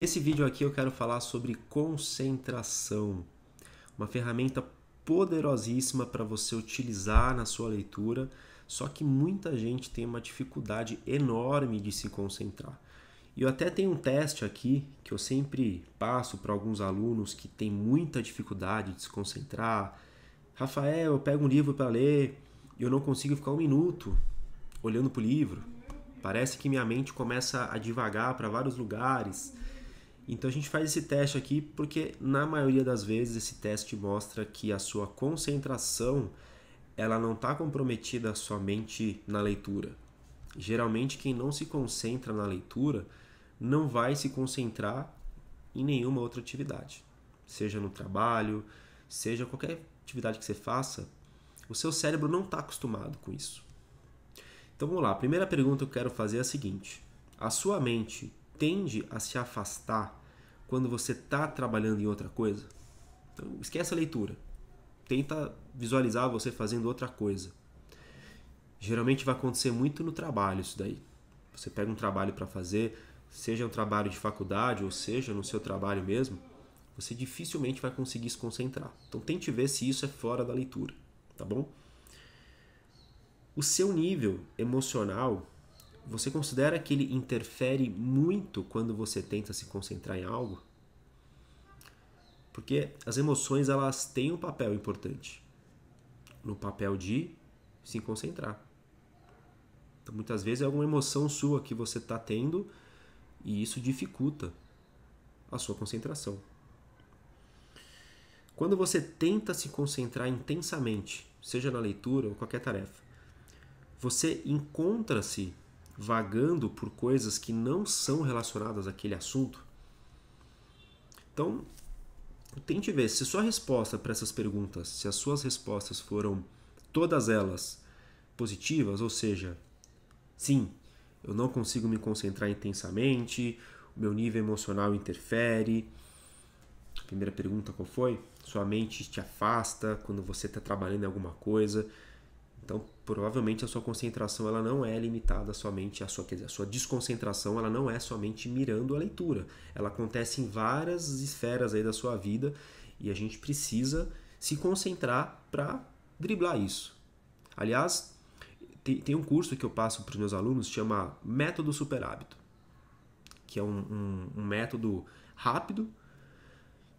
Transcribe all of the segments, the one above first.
Nesse vídeo aqui eu quero falar sobre concentração, uma ferramenta poderosíssima para você utilizar na sua leitura, só que muita gente tem uma dificuldade enorme de se concentrar. E eu até tenho um teste aqui que eu sempre passo para alguns alunos que têm muita dificuldade de se concentrar. Rafael, eu pego um livro para ler e eu não consigo ficar um minuto olhando para o livro. Parece que minha mente começa a divagar para vários lugares então a gente faz esse teste aqui porque na maioria das vezes esse teste mostra que a sua concentração ela não está comprometida somente na leitura. Geralmente quem não se concentra na leitura não vai se concentrar em nenhuma outra atividade, seja no trabalho, seja qualquer atividade que você faça, o seu cérebro não está acostumado com isso. Então vamos lá, a primeira pergunta que eu quero fazer é a seguinte: a sua mente tende a se afastar quando você está trabalhando em outra coisa. Então, esquece a leitura. Tenta visualizar você fazendo outra coisa. Geralmente vai acontecer muito no trabalho isso daí. Você pega um trabalho para fazer, seja um trabalho de faculdade ou seja no seu trabalho mesmo, você dificilmente vai conseguir se concentrar. Então tente ver se isso é fora da leitura, tá bom? O seu nível emocional você considera que ele interfere muito quando você tenta se concentrar em algo? Porque as emoções elas têm um papel importante no papel de se concentrar. Então, muitas vezes é alguma emoção sua que você está tendo e isso dificulta a sua concentração. Quando você tenta se concentrar intensamente, seja na leitura ou qualquer tarefa, você encontra-se vagando por coisas que não são relacionadas àquele assunto? Então, tente ver se sua resposta para essas perguntas, se as suas respostas foram todas elas positivas, ou seja, sim, eu não consigo me concentrar intensamente, o meu nível emocional interfere. Primeira pergunta qual foi? Sua mente te afasta quando você está trabalhando em alguma coisa. Então, provavelmente a sua concentração ela não é limitada somente à sua, quer dizer, a sua desconcentração ela não é somente mirando a leitura. Ela acontece em várias esferas aí da sua vida e a gente precisa se concentrar para driblar isso. Aliás, tem, um curso que eu passo para os meus alunos chama Método hábito que é um, um, um método rápido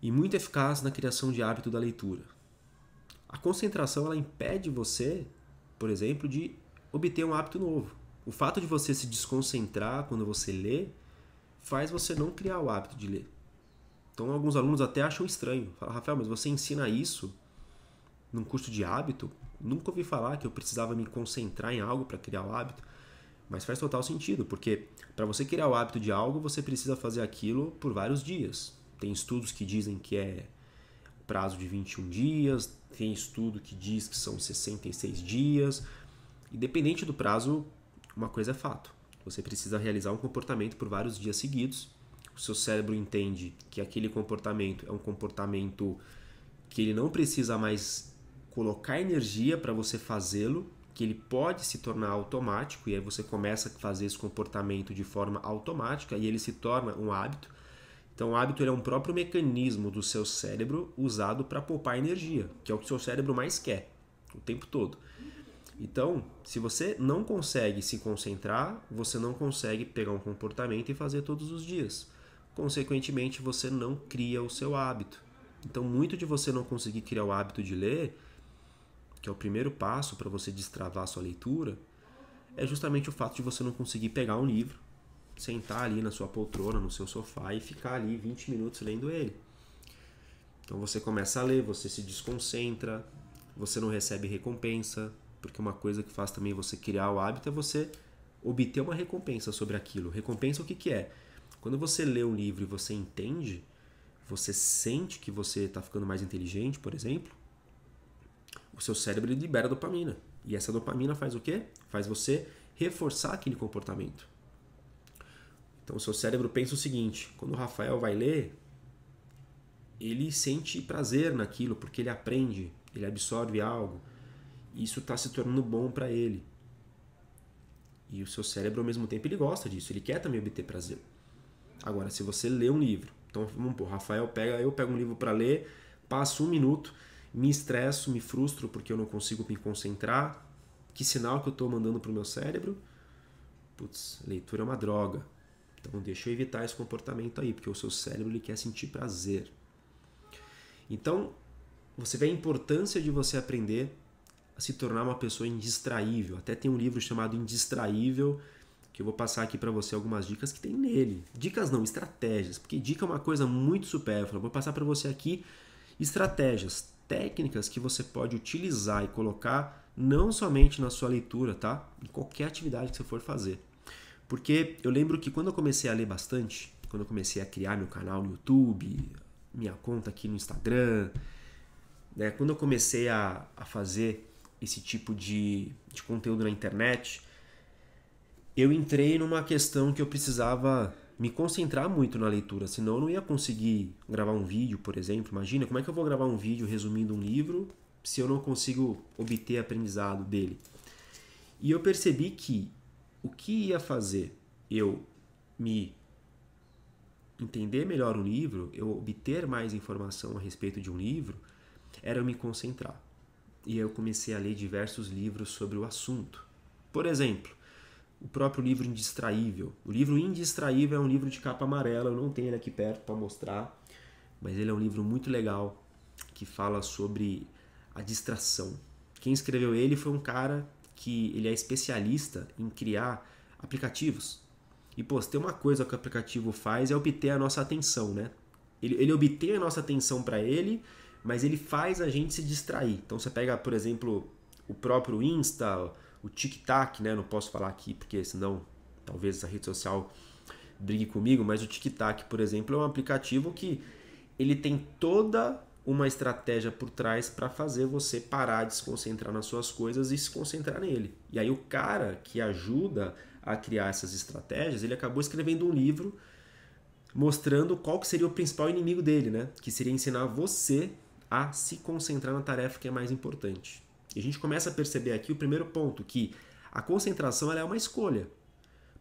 e muito eficaz na criação de hábito da leitura. A concentração ela impede você por exemplo, de obter um hábito novo. O fato de você se desconcentrar quando você lê faz você não criar o hábito de ler. Então, alguns alunos até acham estranho. Falam, Rafael, mas você ensina isso num curso de hábito? Nunca ouvi falar que eu precisava me concentrar em algo para criar o hábito. Mas faz total sentido, porque para você criar o hábito de algo, você precisa fazer aquilo por vários dias. Tem estudos que dizem que é prazo de 21 dias, tem estudo que diz que são 66 dias. Independente do prazo, uma coisa é fato. Você precisa realizar um comportamento por vários dias seguidos. O seu cérebro entende que aquele comportamento é um comportamento que ele não precisa mais colocar energia para você fazê-lo, que ele pode se tornar automático e aí você começa a fazer esse comportamento de forma automática e ele se torna um hábito então, o hábito é um próprio mecanismo do seu cérebro usado para poupar energia, que é o que o seu cérebro mais quer o tempo todo. Então, se você não consegue se concentrar, você não consegue pegar um comportamento e fazer todos os dias. Consequentemente, você não cria o seu hábito. Então, muito de você não conseguir criar o hábito de ler, que é o primeiro passo para você destravar a sua leitura, é justamente o fato de você não conseguir pegar um livro sentar ali na sua poltrona, no seu sofá e ficar ali 20 minutos lendo ele. Então você começa a ler, você se desconcentra, você não recebe recompensa, porque uma coisa que faz também você criar o hábito é você obter uma recompensa sobre aquilo. Recompensa o que, que é? Quando você lê um livro e você entende, você sente que você está ficando mais inteligente, por exemplo, o seu cérebro libera dopamina. E essa dopamina faz o quê? Faz você reforçar aquele comportamento. Então o seu cérebro pensa o seguinte: quando o Rafael vai ler, ele sente prazer naquilo porque ele aprende, ele absorve algo. E isso está se tornando bom para ele. E o seu cérebro, ao mesmo tempo, ele gosta disso, ele quer também obter prazer. Agora, se você lê um livro, então vamos pôr, Rafael pega, eu pego um livro para ler, passo um minuto, me estresso, me frustro porque eu não consigo me concentrar. Que sinal que eu estou mandando para o meu cérebro? Putz, leitura é uma droga. Então deixa eu evitar esse comportamento aí, porque o seu cérebro ele quer sentir prazer. Então você vê a importância de você aprender a se tornar uma pessoa indistraível. Até tem um livro chamado Indistraível que eu vou passar aqui para você algumas dicas que tem nele. Dicas não, estratégias, porque dica é uma coisa muito supérflua. Vou passar para você aqui estratégias, técnicas que você pode utilizar e colocar não somente na sua leitura, tá? Em qualquer atividade que você for fazer. Porque eu lembro que quando eu comecei a ler bastante, quando eu comecei a criar meu canal no YouTube, minha conta aqui no Instagram, né? quando eu comecei a, a fazer esse tipo de, de conteúdo na internet, eu entrei numa questão que eu precisava me concentrar muito na leitura, senão eu não ia conseguir gravar um vídeo, por exemplo. Imagina, como é que eu vou gravar um vídeo resumindo um livro se eu não consigo obter aprendizado dele? E eu percebi que o que ia fazer eu me entender melhor um livro, eu obter mais informação a respeito de um livro, era eu me concentrar. E eu comecei a ler diversos livros sobre o assunto. Por exemplo, o próprio livro Indistraível. O livro Indistraível é um livro de capa amarela, eu não tenho ele aqui perto para mostrar, mas ele é um livro muito legal que fala sobre a distração. Quem escreveu ele foi um cara que ele é especialista em criar aplicativos. E, pô, se tem uma coisa que o aplicativo faz é obter a nossa atenção, né? Ele, ele obtém a nossa atenção para ele, mas ele faz a gente se distrair. Então, você pega, por exemplo, o próprio Insta, o TikTok, né? Não posso falar aqui porque senão talvez essa rede social brigue comigo, mas o TikTok, por exemplo, é um aplicativo que ele tem toda uma estratégia por trás para fazer você parar de se concentrar nas suas coisas e se concentrar nele. E aí o cara que ajuda a criar essas estratégias, ele acabou escrevendo um livro mostrando qual que seria o principal inimigo dele, né? Que seria ensinar você a se concentrar na tarefa que é mais importante. E a gente começa a perceber aqui o primeiro ponto, que a concentração é uma escolha.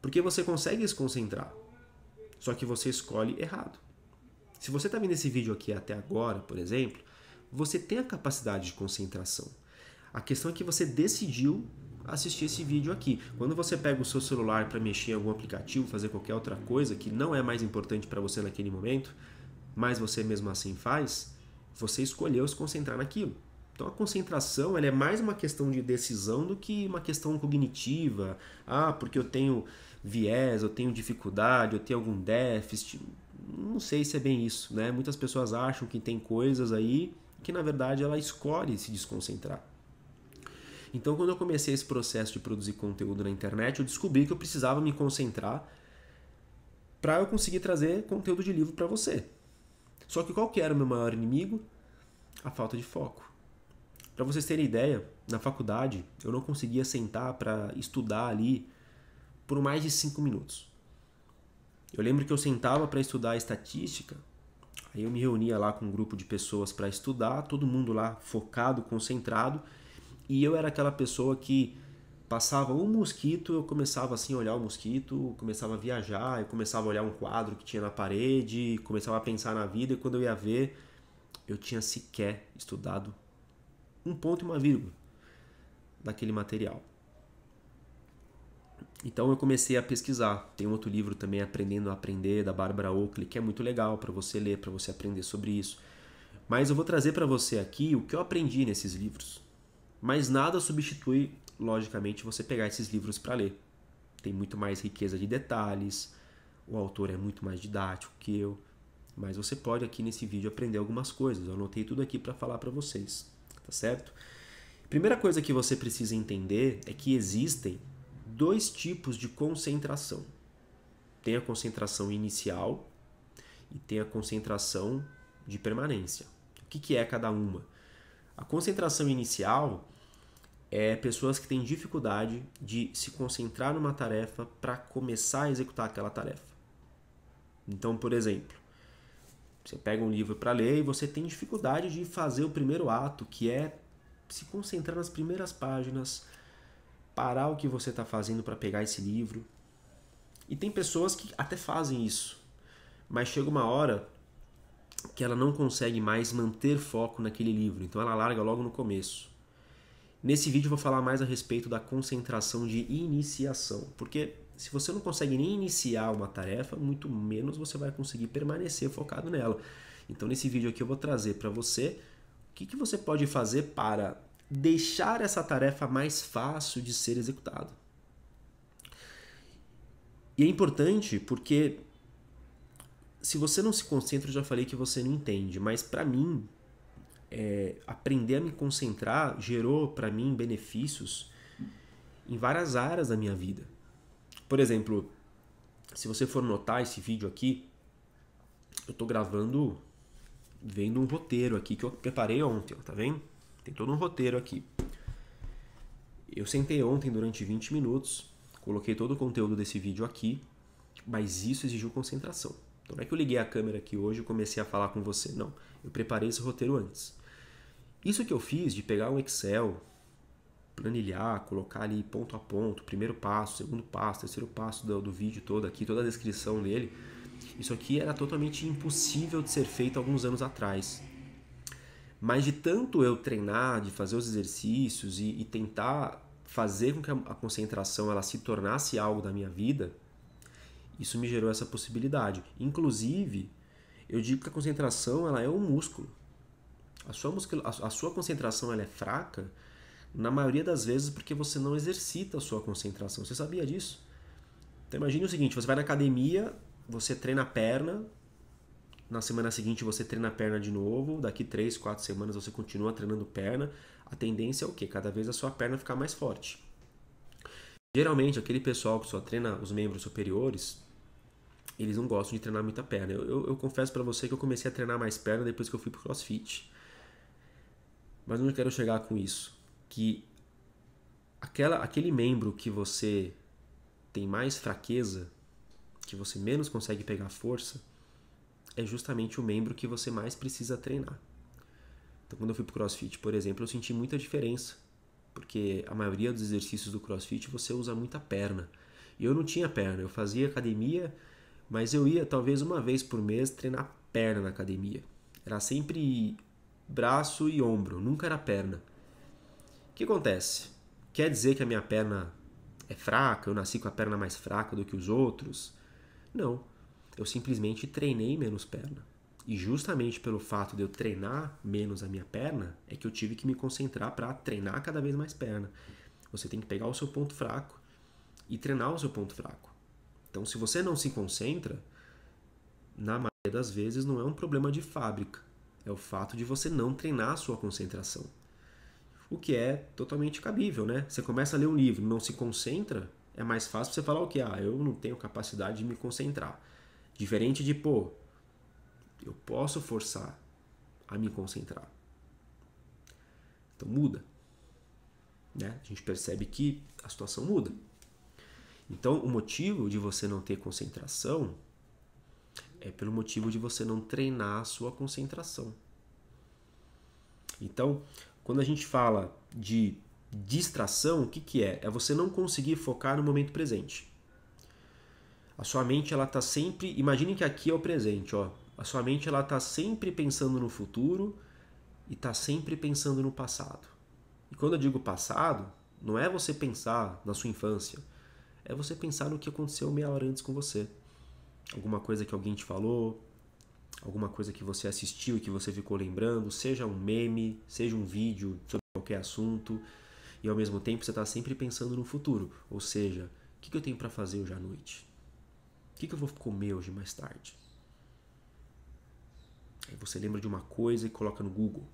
Porque você consegue se concentrar, só que você escolhe errado. Se você está vendo esse vídeo aqui até agora, por exemplo, você tem a capacidade de concentração. A questão é que você decidiu assistir esse vídeo aqui. Quando você pega o seu celular para mexer em algum aplicativo, fazer qualquer outra coisa que não é mais importante para você naquele momento, mas você mesmo assim faz, você escolheu se concentrar naquilo. Então a concentração ela é mais uma questão de decisão do que uma questão cognitiva. Ah, porque eu tenho viés, eu tenho dificuldade, eu tenho algum déficit não sei se é bem isso, né? Muitas pessoas acham que tem coisas aí que na verdade ela escolhe se desconcentrar. Então, quando eu comecei esse processo de produzir conteúdo na internet, eu descobri que eu precisava me concentrar para eu conseguir trazer conteúdo de livro para você. Só que qual que era o meu maior inimigo? A falta de foco. Para vocês terem ideia, na faculdade eu não conseguia sentar para estudar ali por mais de 5 minutos. Eu lembro que eu sentava para estudar estatística, aí eu me reunia lá com um grupo de pessoas para estudar, todo mundo lá focado, concentrado, e eu era aquela pessoa que passava um mosquito, eu começava assim a olhar o mosquito, começava a viajar, eu começava a olhar um quadro que tinha na parede, começava a pensar na vida, e quando eu ia ver, eu tinha sequer estudado um ponto e uma vírgula daquele material. Então eu comecei a pesquisar. Tem outro livro também, Aprendendo a Aprender, da Barbara Oakley, que é muito legal para você ler, para você aprender sobre isso. Mas eu vou trazer para você aqui o que eu aprendi nesses livros. Mas nada substitui, logicamente, você pegar esses livros para ler. Tem muito mais riqueza de detalhes, o autor é muito mais didático que eu. Mas você pode aqui nesse vídeo aprender algumas coisas. Eu anotei tudo aqui para falar para vocês, tá certo? Primeira coisa que você precisa entender é que existem dois tipos de concentração. Tem a concentração inicial e tem a concentração de permanência. O que, que é cada uma? A concentração inicial é pessoas que têm dificuldade de se concentrar numa tarefa para começar a executar aquela tarefa. Então, por exemplo, você pega um livro para ler e você tem dificuldade de fazer o primeiro ato, que é se concentrar nas primeiras páginas, parar o que você está fazendo para pegar esse livro. E tem pessoas que até fazem isso, mas chega uma hora que ela não consegue mais manter foco naquele livro, então ela larga logo no começo. Nesse vídeo eu vou falar mais a respeito da concentração de iniciação, porque se você não consegue nem iniciar uma tarefa, muito menos você vai conseguir permanecer focado nela. Então nesse vídeo aqui eu vou trazer para você o que, que você pode fazer para deixar essa tarefa mais fácil de ser executada. E é importante porque se você não se concentra, eu já falei que você não entende, mas para mim, é, aprender a me concentrar gerou para mim benefícios em várias áreas da minha vida. Por exemplo, se você for notar esse vídeo aqui, eu estou gravando, vendo um roteiro aqui que eu preparei ontem, tá vendo? Tem todo um roteiro aqui. Eu sentei ontem durante 20 minutos, coloquei todo o conteúdo desse vídeo aqui, mas isso exigiu concentração. Então não é que eu liguei a câmera aqui hoje e comecei a falar com você, não. Eu preparei esse roteiro antes. Isso que eu fiz de pegar um Excel, planilhar, colocar ali ponto a ponto, primeiro passo, segundo passo, terceiro passo do, do vídeo todo aqui, toda a descrição dele, isso aqui era totalmente impossível de ser feito alguns anos atrás. Mas de tanto eu treinar, de fazer os exercícios e, e tentar fazer com que a concentração ela se tornasse algo da minha vida, isso me gerou essa possibilidade. Inclusive, eu digo que a concentração ela é um músculo. A sua, a sua concentração ela é fraca, na maioria das vezes, porque você não exercita a sua concentração. Você sabia disso? Então imagine o seguinte, você vai na academia, você treina a perna, na semana seguinte você treina a perna de novo, daqui 3, 4 semanas você continua treinando perna. A tendência é o que? Cada vez a sua perna ficar mais forte. Geralmente, aquele pessoal que só treina os membros superiores, eles não gostam de treinar muita perna. Eu, eu, eu confesso para você que eu comecei a treinar mais perna depois que eu fui pro crossfit. Mas onde eu quero chegar com isso? Que aquela, aquele membro que você tem mais fraqueza, que você menos consegue pegar força, é justamente o membro que você mais precisa treinar. Então, quando eu fui pro CrossFit, por exemplo, eu senti muita diferença, porque a maioria dos exercícios do CrossFit você usa muita perna. E eu não tinha perna, eu fazia academia, mas eu ia talvez uma vez por mês treinar perna na academia. Era sempre braço e ombro, nunca era perna. O que acontece? Quer dizer que a minha perna é fraca? Eu nasci com a perna mais fraca do que os outros? Não eu simplesmente treinei menos perna. E justamente pelo fato de eu treinar menos a minha perna, é que eu tive que me concentrar para treinar cada vez mais perna. Você tem que pegar o seu ponto fraco e treinar o seu ponto fraco. Então, se você não se concentra, na maioria das vezes não é um problema de fábrica, é o fato de você não treinar a sua concentração. O que é totalmente cabível, né? Você começa a ler um livro, não se concentra, é mais fácil você falar o que? Ah, eu não tenho capacidade de me concentrar. Diferente de, pô, eu posso forçar a me concentrar. Então muda. Né? A gente percebe que a situação muda. Então o motivo de você não ter concentração é pelo motivo de você não treinar a sua concentração. Então, quando a gente fala de distração, o que, que é? É você não conseguir focar no momento presente. A sua mente ela tá sempre, imagine que aqui é o presente, ó. A sua mente ela tá sempre pensando no futuro e tá sempre pensando no passado. E quando eu digo passado, não é você pensar na sua infância, é você pensar no que aconteceu meia hora antes com você. Alguma coisa que alguém te falou, alguma coisa que você assistiu e que você ficou lembrando, seja um meme, seja um vídeo sobre qualquer assunto, e ao mesmo tempo você está sempre pensando no futuro, ou seja, o que eu tenho para fazer hoje à noite? O que, que eu vou comer hoje mais tarde? Aí você lembra de uma coisa e coloca no Google.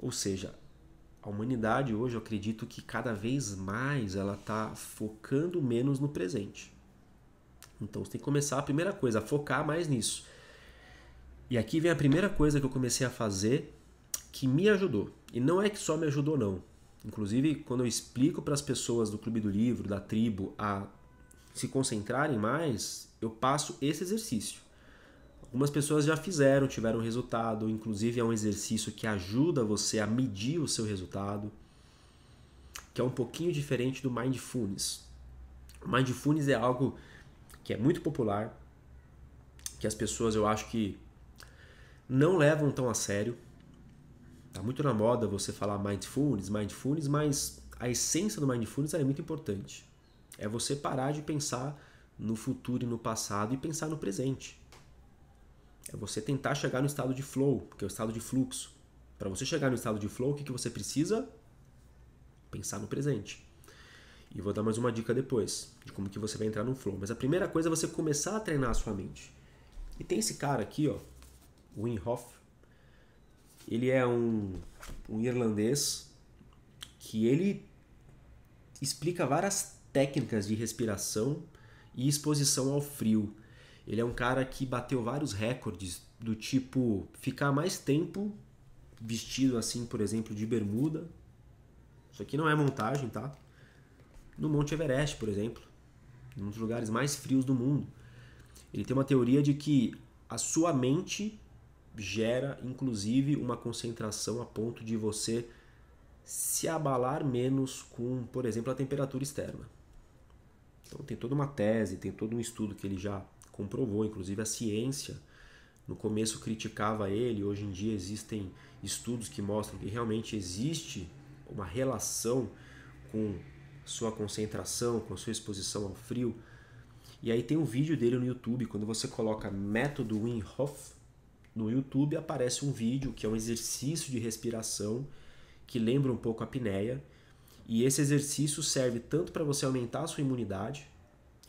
Ou seja, a humanidade hoje eu acredito que cada vez mais ela está focando menos no presente. Então você tem que começar a primeira coisa, a focar mais nisso. E aqui vem a primeira coisa que eu comecei a fazer que me ajudou. E não é que só me ajudou, não. Inclusive, quando eu explico para as pessoas do Clube do Livro, da tribo, a se concentrarem mais, eu passo esse exercício. Algumas pessoas já fizeram, tiveram resultado, inclusive é um exercício que ajuda você a medir o seu resultado, que é um pouquinho diferente do mindfulness. O mindfulness é algo que é muito popular, que as pessoas eu acho que não levam tão a sério. Tá muito na moda você falar mindfulness, mindfulness, mas a essência do mindfulness é muito importante. É você parar de pensar no futuro e no passado e pensar no presente. É você tentar chegar no estado de flow, que é o estado de fluxo. Para você chegar no estado de flow, o que, que você precisa? Pensar no presente. E vou dar mais uma dica depois de como que você vai entrar no flow. Mas a primeira coisa é você começar a treinar a sua mente. E tem esse cara aqui, ó, Wim Hof. Ele é um, um irlandês que ele explica várias técnicas de respiração e exposição ao frio. Ele é um cara que bateu vários recordes do tipo ficar mais tempo vestido assim, por exemplo, de bermuda. Isso aqui não é montagem, tá? No Monte Everest, por exemplo, um dos lugares mais frios do mundo. Ele tem uma teoria de que a sua mente gera inclusive uma concentração a ponto de você se abalar menos com, por exemplo, a temperatura externa. Então tem toda uma tese, tem todo um estudo que ele já comprovou, inclusive a ciência no começo criticava ele, hoje em dia existem estudos que mostram que realmente existe uma relação com sua concentração, com sua exposição ao frio. E aí tem um vídeo dele no YouTube, quando você coloca método Wim Hof no YouTube, aparece um vídeo que é um exercício de respiração que lembra um pouco a apneia e esse exercício serve tanto para você aumentar a sua imunidade,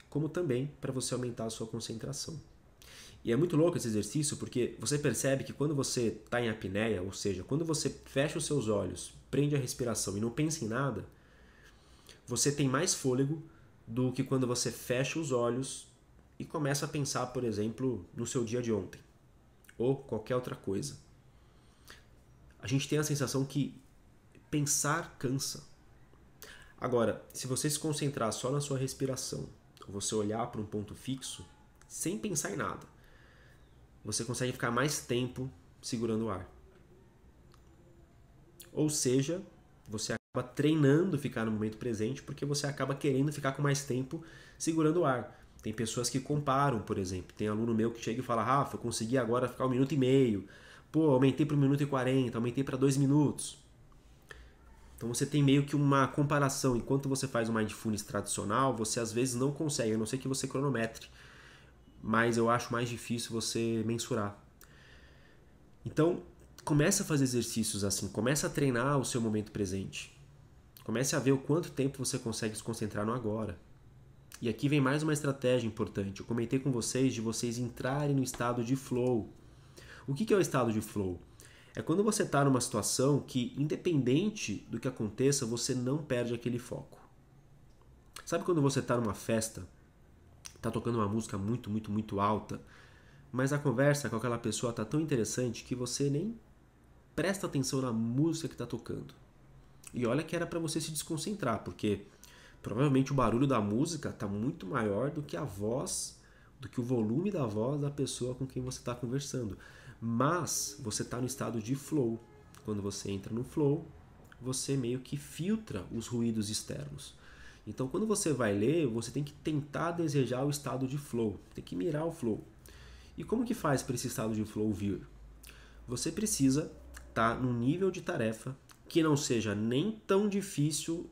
como também para você aumentar a sua concentração. E é muito louco esse exercício porque você percebe que quando você está em apneia, ou seja, quando você fecha os seus olhos, prende a respiração e não pensa em nada, você tem mais fôlego do que quando você fecha os olhos e começa a pensar, por exemplo, no seu dia de ontem ou qualquer outra coisa. A gente tem a sensação que pensar cansa. Agora, se você se concentrar só na sua respiração, você olhar para um ponto fixo, sem pensar em nada, você consegue ficar mais tempo segurando o ar. Ou seja, você acaba treinando ficar no momento presente porque você acaba querendo ficar com mais tempo segurando o ar. Tem pessoas que comparam, por exemplo. Tem aluno meu que chega e fala: Rafa, eu consegui agora ficar um minuto e meio. Pô, aumentei para um minuto e quarenta, aumentei para dois minutos. Então você tem meio que uma comparação. Enquanto você faz um mindfulness tradicional, você às vezes não consegue, a não sei que você cronometre. Mas eu acho mais difícil você mensurar. Então, começa a fazer exercícios assim, começa a treinar o seu momento presente. Comece a ver o quanto tempo você consegue se concentrar no agora. E aqui vem mais uma estratégia importante. Eu comentei com vocês de vocês entrarem no estado de flow. O que é o estado de flow? É quando você está numa situação que, independente do que aconteça, você não perde aquele foco. Sabe quando você está numa festa, está tocando uma música muito, muito, muito alta, mas a conversa com aquela pessoa está tão interessante que você nem presta atenção na música que está tocando. E olha que era para você se desconcentrar, porque provavelmente o barulho da música está muito maior do que a voz, do que o volume da voz da pessoa com quem você está conversando mas você está no estado de flow. Quando você entra no flow, você meio que filtra os ruídos externos. Então, quando você vai ler, você tem que tentar desejar o estado de flow, tem que mirar o flow. E como que faz para esse estado de flow vir? Você precisa estar tá num nível de tarefa que não seja nem tão difícil,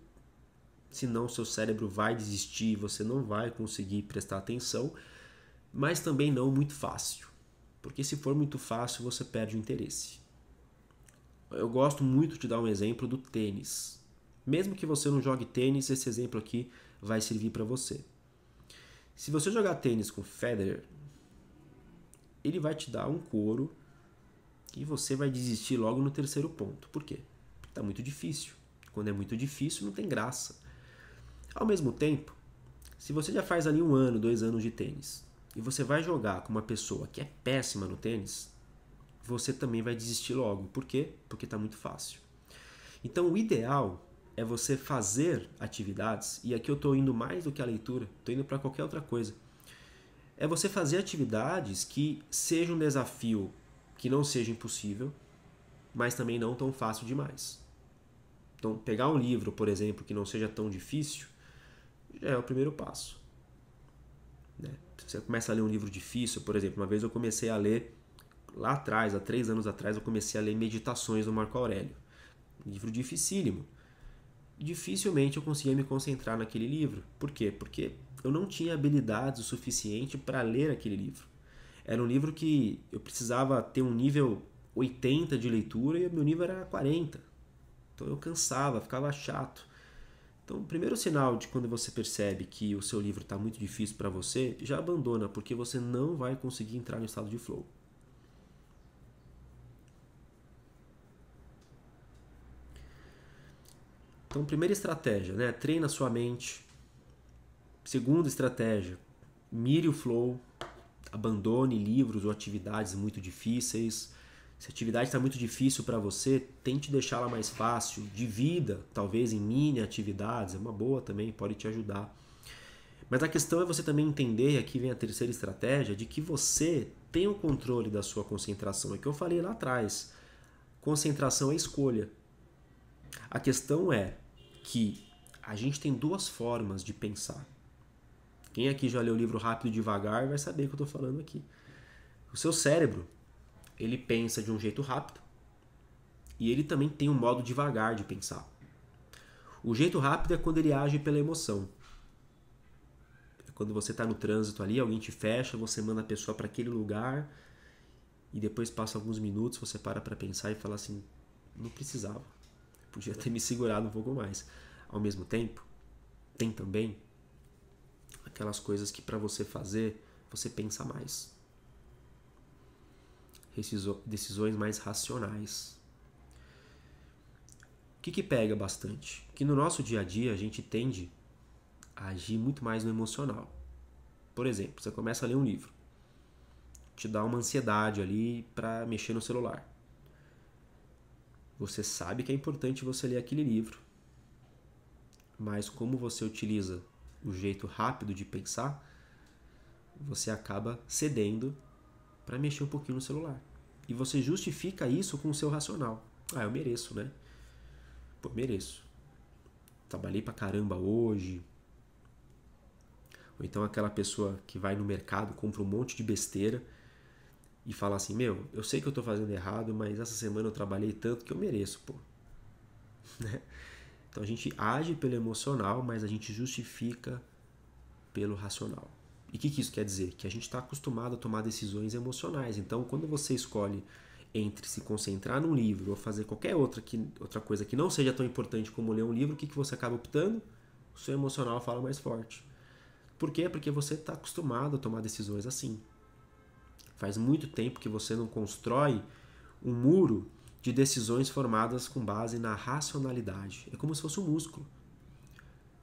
senão seu cérebro vai desistir, você não vai conseguir prestar atenção, mas também não muito fácil. Porque se for muito fácil, você perde o interesse. Eu gosto muito de dar um exemplo do tênis. Mesmo que você não jogue tênis, esse exemplo aqui vai servir para você. Se você jogar tênis com Federer, ele vai te dar um couro e você vai desistir logo no terceiro ponto. Por quê? Porque está muito difícil. Quando é muito difícil, não tem graça. Ao mesmo tempo, se você já faz ali um ano, dois anos de tênis, e você vai jogar com uma pessoa que é péssima no tênis, você também vai desistir logo. Por quê? Porque está muito fácil. Então, o ideal é você fazer atividades, e aqui eu estou indo mais do que a leitura, estou indo para qualquer outra coisa. É você fazer atividades que seja um desafio que não seja impossível, mas também não tão fácil demais. Então, pegar um livro, por exemplo, que não seja tão difícil, já é o primeiro passo. Né? você começa a ler um livro difícil, por exemplo, uma vez eu comecei a ler lá atrás, há três anos atrás, eu comecei a ler Meditações do Marco Aurélio. livro dificílimo. Dificilmente eu conseguia me concentrar naquele livro. Por quê? Porque eu não tinha habilidades o suficiente para ler aquele livro. Era um livro que eu precisava ter um nível 80 de leitura e meu nível era 40. Então eu cansava, ficava chato. Então, o primeiro sinal de quando você percebe que o seu livro está muito difícil para você, já abandona, porque você não vai conseguir entrar no estado de flow. Então, primeira estratégia, né? treina sua mente. Segunda estratégia, mire o flow, abandone livros ou atividades muito difíceis se a atividade está muito difícil para você, tente deixá-la mais fácil. Divida, talvez, em mini atividades, é uma boa também, pode te ajudar. Mas a questão é você também entender, e aqui vem a terceira estratégia, de que você tem o controle da sua concentração. É que eu falei lá atrás. Concentração é escolha. A questão é que a gente tem duas formas de pensar. Quem aqui já leu o livro Rápido e Devagar vai saber o que eu estou falando aqui. O seu cérebro ele pensa de um jeito rápido e ele também tem um modo devagar de pensar. O jeito rápido é quando ele age pela emoção. É quando você está no trânsito ali, alguém te fecha, você manda a pessoa para aquele lugar e depois passa alguns minutos, você para para pensar e fala assim: não precisava, podia ter me segurado um pouco mais. Ao mesmo tempo, tem também aquelas coisas que para você fazer, você pensa mais decisões mais racionais. O que, que pega bastante? Que no nosso dia a dia a gente tende a agir muito mais no emocional. Por exemplo, você começa a ler um livro, te dá uma ansiedade ali para mexer no celular. Você sabe que é importante você ler aquele livro, mas como você utiliza o jeito rápido de pensar, você acaba cedendo para mexer um pouquinho no celular. E você justifica isso com o seu racional. Ah, eu mereço, né? Pô, mereço. Trabalhei pra caramba hoje. Ou então aquela pessoa que vai no mercado, compra um monte de besteira e fala assim: Meu, eu sei que eu tô fazendo errado, mas essa semana eu trabalhei tanto que eu mereço, pô. Né? então a gente age pelo emocional, mas a gente justifica pelo racional. E o que, que isso quer dizer? Que a gente está acostumado a tomar decisões emocionais. Então, quando você escolhe entre se concentrar num livro ou fazer qualquer outra, que, outra coisa que não seja tão importante como ler um livro, o que, que você acaba optando? O seu emocional fala mais forte. Por quê? Porque você está acostumado a tomar decisões assim. Faz muito tempo que você não constrói um muro de decisões formadas com base na racionalidade. É como se fosse um músculo.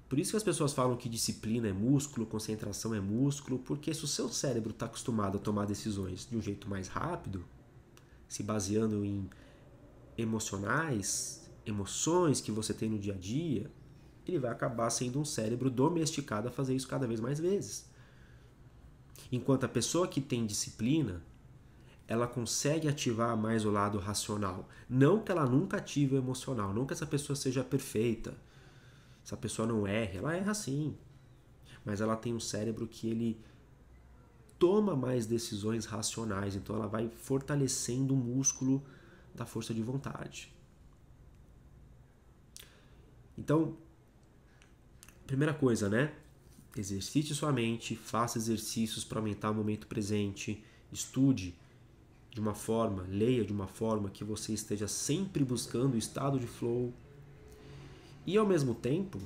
Por isso que as pessoas falam que disciplina é músculo, concentração é músculo, porque se o seu cérebro está acostumado a tomar decisões de um jeito mais rápido, se baseando em emocionais, emoções que você tem no dia a dia, ele vai acabar sendo um cérebro domesticado a fazer isso cada vez mais vezes. Enquanto a pessoa que tem disciplina, ela consegue ativar mais o lado racional. Não que ela nunca ative o emocional, não que essa pessoa seja perfeita, essa pessoa não erra, ela erra sim. Mas ela tem um cérebro que ele toma mais decisões racionais, então ela vai fortalecendo o músculo da força de vontade. Então, primeira coisa, né? Exercite sua mente, faça exercícios para aumentar o momento presente, estude de uma forma, leia de uma forma que você esteja sempre buscando o estado de flow e ao mesmo tempo,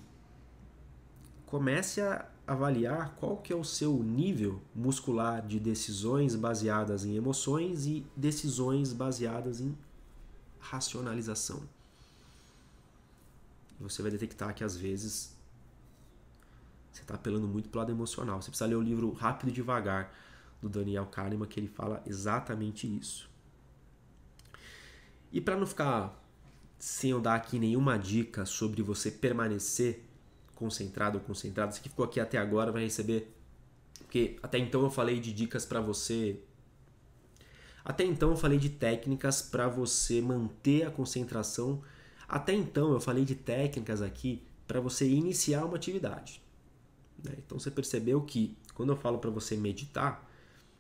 comece a avaliar qual que é o seu nível muscular de decisões baseadas em emoções e decisões baseadas em racionalização. Você vai detectar que às vezes você está apelando muito para o lado emocional. Você precisa ler o livro Rápido e Devagar do Daniel Kahneman que ele fala exatamente isso. E para não ficar sem eu dar aqui nenhuma dica sobre você permanecer concentrado ou concentrado, você que ficou aqui até agora vai receber. Porque até então eu falei de dicas para você. Até então eu falei de técnicas para você manter a concentração. Até então eu falei de técnicas aqui para você iniciar uma atividade. Né? Então você percebeu que quando eu falo para você meditar,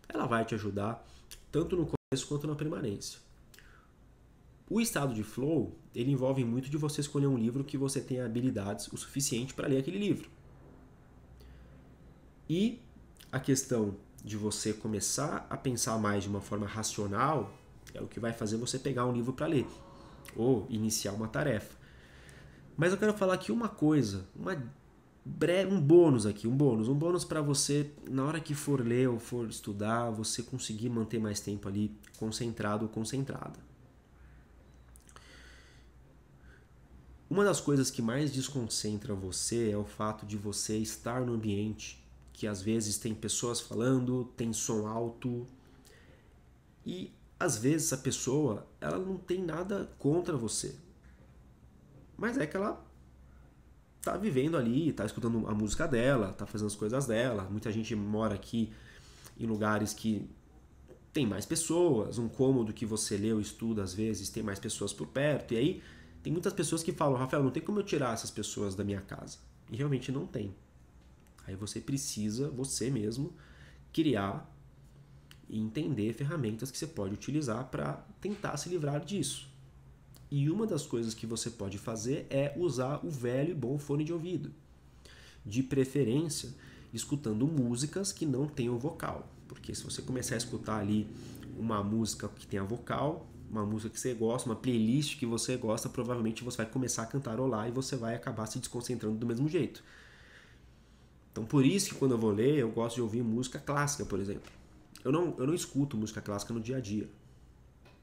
ela vai te ajudar tanto no começo quanto na permanência. O estado de flow, ele envolve muito de você escolher um livro que você tenha habilidades o suficiente para ler aquele livro. E a questão de você começar a pensar mais de uma forma racional é o que vai fazer você pegar um livro para ler ou iniciar uma tarefa. Mas eu quero falar aqui uma coisa, uma um bônus aqui, um bônus, um bônus para você na hora que for ler ou for estudar, você conseguir manter mais tempo ali concentrado ou concentrada. Uma das coisas que mais desconcentra você é o fato de você estar no ambiente que às vezes tem pessoas falando, tem som alto e às vezes a pessoa ela não tem nada contra você, mas é que ela tá vivendo ali, tá escutando a música dela, tá fazendo as coisas dela. Muita gente mora aqui em lugares que tem mais pessoas, um cômodo que você lê ou estuda às vezes tem mais pessoas por perto e aí tem muitas pessoas que falam, Rafael, não tem como eu tirar essas pessoas da minha casa. E realmente não tem. Aí você precisa, você mesmo, criar e entender ferramentas que você pode utilizar para tentar se livrar disso. E uma das coisas que você pode fazer é usar o velho e bom fone de ouvido. De preferência, escutando músicas que não tenham vocal. Porque se você começar a escutar ali uma música que tenha vocal, uma música que você gosta, uma playlist que você gosta, provavelmente você vai começar a cantarolar e você vai acabar se desconcentrando do mesmo jeito. Então por isso que quando eu vou ler, eu gosto de ouvir música clássica, por exemplo. Eu não, eu não escuto música clássica no dia a dia.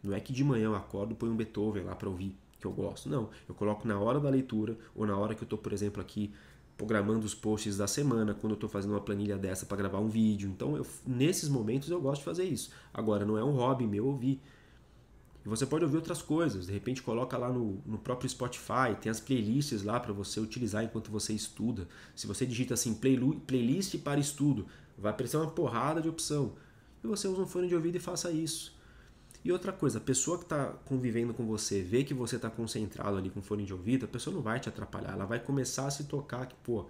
Não é que de manhã eu acordo e ponho um Beethoven lá para ouvir, que eu gosto. Não, eu coloco na hora da leitura ou na hora que eu estou, por exemplo, aqui programando os posts da semana, quando eu estou fazendo uma planilha dessa para gravar um vídeo. Então, eu, nesses momentos eu gosto de fazer isso. Agora, não é um hobby meu ouvir você pode ouvir outras coisas, de repente coloca lá no, no próprio Spotify, tem as playlists lá para você utilizar enquanto você estuda. Se você digita assim, playlist para estudo, vai aparecer uma porrada de opção. E você usa um fone de ouvido e faça isso. E outra coisa, a pessoa que está convivendo com você, vê que você está concentrado ali com fone de ouvido, a pessoa não vai te atrapalhar, ela vai começar a se tocar que, pô,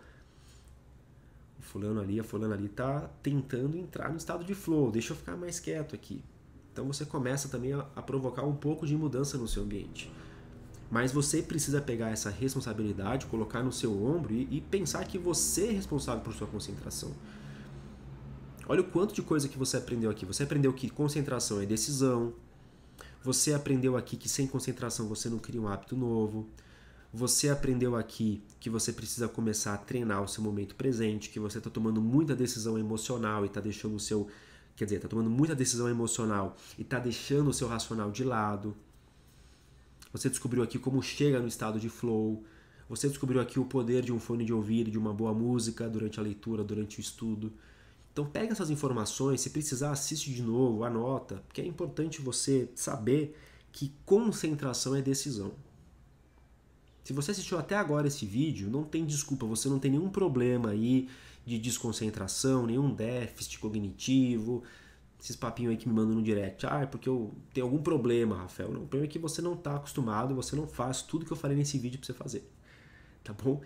o fulano ali, a fulana ali tá tentando entrar no estado de flow, deixa eu ficar mais quieto aqui. Então você começa também a, a provocar um pouco de mudança no seu ambiente. Mas você precisa pegar essa responsabilidade, colocar no seu ombro e, e pensar que você é responsável por sua concentração. Olha o quanto de coisa que você aprendeu aqui. Você aprendeu que concentração é decisão. Você aprendeu aqui que sem concentração você não cria um hábito novo. Você aprendeu aqui que você precisa começar a treinar o seu momento presente, que você está tomando muita decisão emocional e está deixando o seu Quer dizer, está tomando muita decisão emocional e está deixando o seu racional de lado. Você descobriu aqui como chega no estado de flow. Você descobriu aqui o poder de um fone de ouvido, de uma boa música durante a leitura, durante o estudo. Então pega essas informações, se precisar assiste de novo, anota, porque é importante você saber que concentração é decisão. Se você assistiu até agora esse vídeo, não tem desculpa, você não tem nenhum problema aí de desconcentração, nenhum déficit cognitivo, esses papinhos aí que me mandam no direct. Ah, é porque eu tenho algum problema, Rafael. Não, o problema é que você não está acostumado, você não faz tudo que eu falei nesse vídeo para você fazer. Tá bom?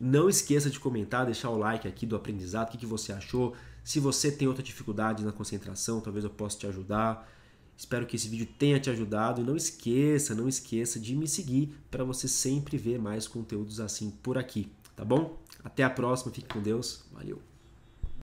Não esqueça de comentar, deixar o like aqui do aprendizado, o que, que você achou. Se você tem outra dificuldade na concentração, talvez eu possa te ajudar. Espero que esse vídeo tenha te ajudado e não esqueça, não esqueça de me seguir para você sempre ver mais conteúdos assim por aqui, tá bom? Até a próxima, fique com Deus, valeu!